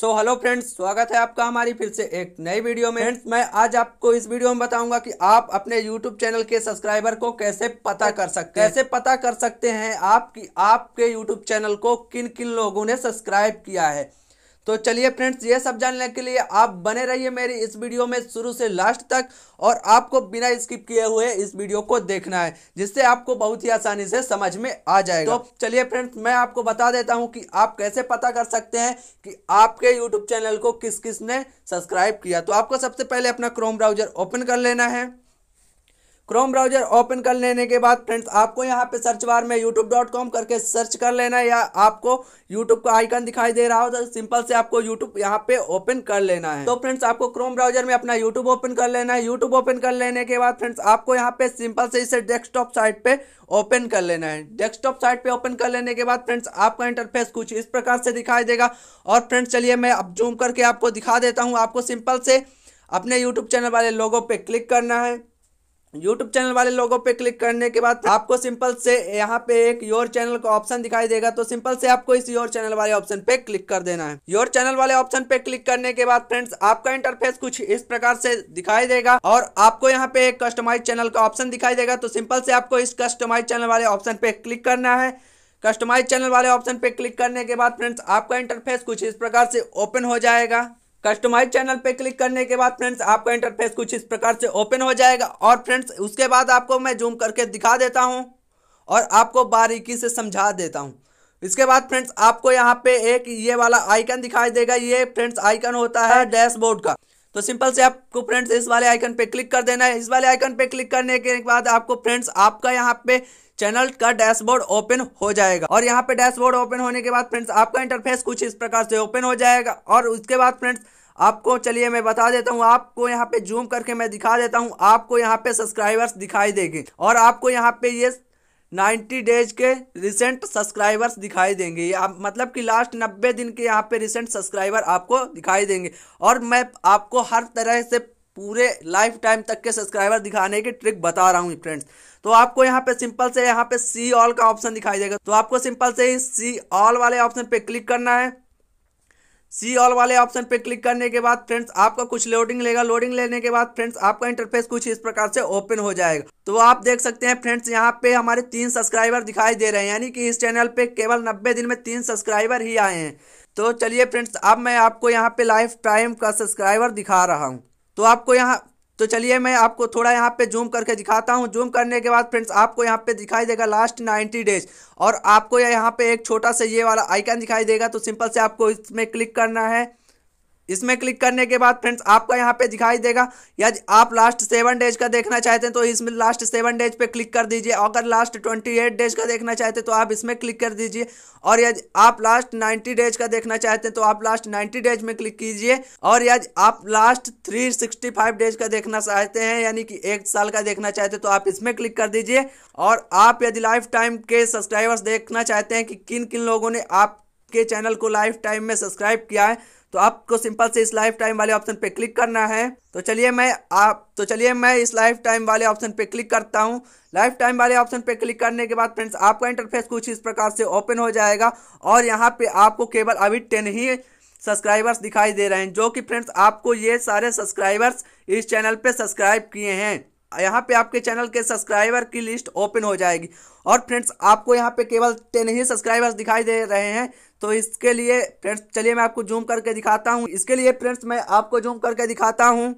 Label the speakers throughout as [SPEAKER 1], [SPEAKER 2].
[SPEAKER 1] so hello friends स्वागत है आपका हमारी फिर से एक नई वीडियो में फ्रेंड्स मैं आज आपको इस वीडियो में बताऊंगा कि आप अपने यूट्यूब चैनल के सब्सक्राइबर को कैसे पता कर सकते हैं कैसे पता कर सकते हैं आप आपके यूट्यूब चैनल को किन किन लोगों ने सब्सक्राइब किया है तो चलिए फ्रेंड्स ये सब जानने के लिए आप बने रहिए मेरी इस वीडियो में शुरू से लास्ट तक और आपको बिना स्किप किए हुए इस वीडियो को देखना है जिससे आपको बहुत ही आसानी से समझ में आ जाएगा तो चलिए फ्रेंड्स मैं आपको बता देता हूं कि आप कैसे पता कर सकते हैं कि आपके यूट्यूब चैनल को किस किस ने सब्सक्राइब किया तो आपको सबसे पहले अपना क्रोम ब्राउजर ओपन कर लेना है क्रोम ब्राउजर ओपन कर लेने के बाद फ्रेंड्स आपको यहाँ पे सर्च बार में youtube.com करके सर्च कर लेना या आपको यूट्यूब का आइकन दिखाई दे रहा हो तो सिंपल से आपको यूट्यूब यहाँ पे ओपन कर लेना है तो फ्रेंड्स आपको क्रोम ब्राउजर में अपना यूट्यूब ओपन कर लेना है यूट्यूब ओपन कर लेने के बाद फ्रेंड्स आपको यहाँ पे सिंपल से इसे डेस्कटॉप साइट पे ओपन कर लेना है डेस्कटॉप साइट पे ओपन कर लेने के बाद फ्रेंड्स आपका इंटरफेस कुछ इस प्रकार से दिखाई देगा और फ्रेंड्स चलिए मैं अब जूम करके आपको दिखा देता हूँ आपको सिंपल से अपने यूट्यूब चैनल वाले लोगों पर क्लिक करना है YouTube चैनल वाले लोगों पे क्लिक करने के बाद आपको सिंपल से यहाँ पे एक योर चैनल का ऑप्शन दिखाई देगा तो सिंपल से आपको इस योर चैनल वाले ऑप्शन पे क्लिक कर देना है योर चैनल वाले ऑप्शन पे क्लिक करने के बाद फ्रेंड्स आपका इंटरफेस कुछ इस प्रकार से दिखाई देगा और आपको यहाँ पे एक कस्टमाइज चैनल का ऑप्शन दिखाई देगा तो सिंपल से आपको इस कस्टमाइज चैनल वाले ऑप्शन पे क्लिक करना है कस्टमाइज चैनल वाले ऑप्शन पे क्लिक करने के बाद फ्रेंड्स आपका इंटरफेस कुछ इस प्रकार से ओपन हो जाएगा कस्टमाइज चैनल पे क्लिक करने के बाद फ्रेंड्स आपका इंटरफेस कुछ इस प्रकार से ओपन हो जाएगा और फ्रेंड्स उसके बाद आपको मैं जूम करके दिखा देता हूँ और आपको बारीकी से समझा देता हूँ इसके बाद फ्रेंड्स आपको यहाँ पे एक ये वाला आइकन दिखाई देगा ये फ्रेंड्स आइकन होता है डैशबोर्ड का तो सिंपल से आपको फ्रेंड्स इस वाले आइकन पे क्लिक कर देना है इस वाले आइकन पे क्लिक करने के बाद आपको फ्रेंड्स आपका यहाँ पे चैनल का डैशबोर्ड ओपन हो जाएगा और यहाँ पे डैशबोर्ड ओपन होने के बाद फ्रेंड्स आपका इंटरफेस कुछ इस प्रकार से ओपन हो जाएगा और उसके बाद फ्रेंड्स आपको चलिए मैं बता देता हूँ आपको यहाँ पे जूम करके मैं दिखा देता हूँ आपको यहाँ पे सब्सक्राइबर्स दिखाई देगी और आपको यहाँ पे ये नाइन्टी डेज के रिसेंट सब्सक्राइबर्स दिखाई देंगे आप मतलब कि लास्ट नब्बे दिन के यहाँ पे रिसेंट सब्सक्राइबर आपको दिखाई देंगे और मैं आपको हर तरह से पूरे लाइफ टाइम तक के सब्सक्राइबर दिखाने की ट्रिक बता रहा हूँ फ्रेंड्स तो आपको यहाँ पे सिंपल से यहाँ पे सी ऑल का ऑप्शन दिखाई देगा तो आपको सिंपल से ही सी ऑल वाले ऑप्शन पे क्लिक करना है सी ऑल वाले ऑप्शन पे क्लिक करने के बाद फ्रेंड्स आपका कुछ लोडिंग लेगा लोडिंग लेने के बाद फ्रेंड्स आपका इंटरफेस कुछ इस प्रकार से ओपन हो जाएगा तो आप देख सकते हैं फ्रेंड्स यहाँ पे हमारे तीन सब्सक्राइबर दिखाई दे रहे हैं यानी कि इस चैनल पे केवल नब्बे दिन में तीन सब्सक्राइबर ही आए हैं तो चलिए फ्रेंड्स अब आप मैं आपको यहाँ पे लाइफ टाइम का सब्सक्राइबर दिखा रहा हूँ तो आपको यहाँ तो चलिए मैं आपको थोड़ा यहाँ पे जूम करके दिखाता हूँ जूम करने के बाद फ्रेंड्स आपको यहाँ पे दिखाई देगा लास्ट 90 डेज और आपको यहाँ पे एक छोटा सा ये वाला आइकन दिखाई देगा तो सिंपल से आपको इसमें क्लिक करना है इसमें क्लिक करने के बाद फ्रेंड्स आपका यहाँ पे दिखाई देगा यदि आप लास्ट सेवन डेज का देखना चाहते हैं तो इसमें लास्ट सेवन डेज पे क्लिक कर दीजिए अगर लास्ट ट्वेंटी एट डेज का देखना चाहते हैं तो आप इसमें क्लिक कर दीजिए और यदि आप लास्ट नाइन्टी डेज का देखना चाहते हैं तो आप लास्ट नाइन्टी डेज में क्लिक कीजिए और यदि आप last three sixty five days का देखना चाहते हैं यानी कि एक साल का देखना चाहते हैं तो आप इसमें क्लिक कर दीजिए और आप यदि लाइफ टाइम के सब्सक्राइबर्स देखना चाहते हैं कि किन किन लोगों ने आप के चैनल को लाइफ टाइम में सब्सक्राइब किया है तो आपको सिंपल से इस लाइफ टाइम वाले ऑप्शन पे क्लिक करना है तो चलिए मैं आप तो चलिए मैं इस लाइफ टाइम वाले ऑप्शन पे क्लिक करता हूँ लाइफ टाइम वाले ऑप्शन पे क्लिक करने के बाद फ्रेंड्स आपका इंटरफेस कुछ इस प्रकार से ओपन हो जाएगा और यहाँ पे आपको केवल अभी टेन ही सब्सक्राइबर्स दिखाई दे रहे हैं जो कि फ्रेंड्स आपको ये सारे सब्सक्राइबर्स इस चैनल पर सब्सक्राइब किए हैं यहाँ पे आपके चैनल के सब्सक्राइबर की लिस्ट ओपन हो जाएगी और फ्रेंड्स आपको यहाँ पे केवल टेन ही सब्सक्राइबर्स दिखाई दे रहे हैं तो इसके लिए फ्रेंड्स चलिए मैं आपको जूम करके दिखाता हूँ इसके लिए फ्रेंड्स मैं आपको जूम करके दिखाता हूँ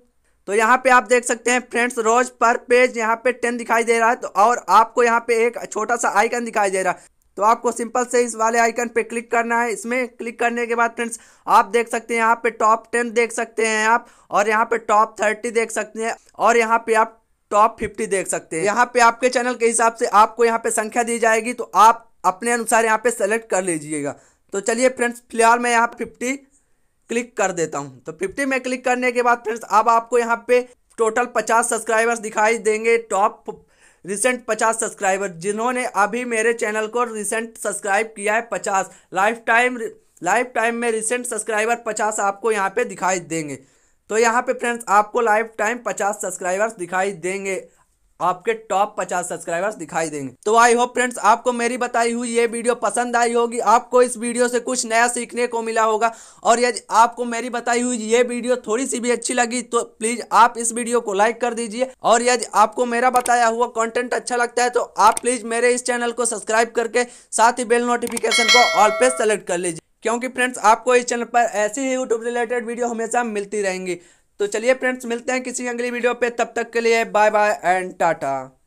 [SPEAKER 1] तो यहाँ पे आप देख सकते हैं फ्रेंड्स रोज पर पेज यहाँ पे टेन दिखाई दे रहा है तो और आपको यहाँ पे एक छोटा सा आइकन दिखाई दे रहा है तो आपको सिंपल से इस वाले आइकन पे क्लिक करना है इसमें क्लिक करने के बाद फ्रेंड्स आप देख सकते हैं यहाँ पे टॉप टेन देख सकते हैं आप और यहाँ पे टॉप थर्टी देख सकते हैं और यहाँ पे आप टॉप फिफ्टी देख सकते हैं यहाँ पे आपके चैनल के हिसाब से आपको यहाँ पे संख्या दी जाएगी तो आप अपने अनुसार यहाँ पे सेलेक्ट कर लीजिएगा तो चलिए फ्रेंड्स फिलहाल मैं यहाँ फिफ्टी क्लिक कर देता हूँ तो फिफ्टी में क्लिक करने के बाद फ्रेंड्स अब आपको यहाँ पे टोटल पचास सब्सक्राइबर्स दिखाई देंगे टॉप रिसेंट पचास सब्सक्राइबर जिन्होंने अभी मेरे चैनल को रिसेंट सब्सक्राइब किया है पचास लाइफ टाइम लाइफ टाइम में रिसेंट सब्सक्राइबर पचास आपको यहाँ पे दिखाई देंगे तो यहाँ पे फ्रेंड्स आपको लाइफ टाइम पचास सब्सक्राइबर्स दिखाई देंगे आपके टॉप पचास सब्सक्राइबर्स दिखाई देंगे तो आई होप फ्रेंड्स आपको मेरी बताई हुई ये वीडियो पसंद आई होगी आपको इस वीडियो से कुछ नया सीखने को मिला होगा और यदि आपको मेरी बताई हुई ये वीडियो थोड़ी सी भी अच्छी लगी तो प्लीज़ आप इस वीडियो को लाइक कर दीजिए और यदि आपको मेरा बताया हुआ कॉन्टेंट अच्छा लगता है तो आप प्लीज़ मेरे इस चैनल को सब्सक्राइब करके साथ ही बेल नोटिफिकेशन को ऑल पे सेलेक्ट कर लीजिए क्योंकि फ्रेंड्स आपको इस चैनल पर ऐसी ही यूट्यूब रिलेटेड वीडियो हमेशा मिलती रहेंगी तो चलिए फ्रेंड्स मिलते हैं किसी अगली वीडियो पे तब तक के लिए बाय बाय एंड टाटा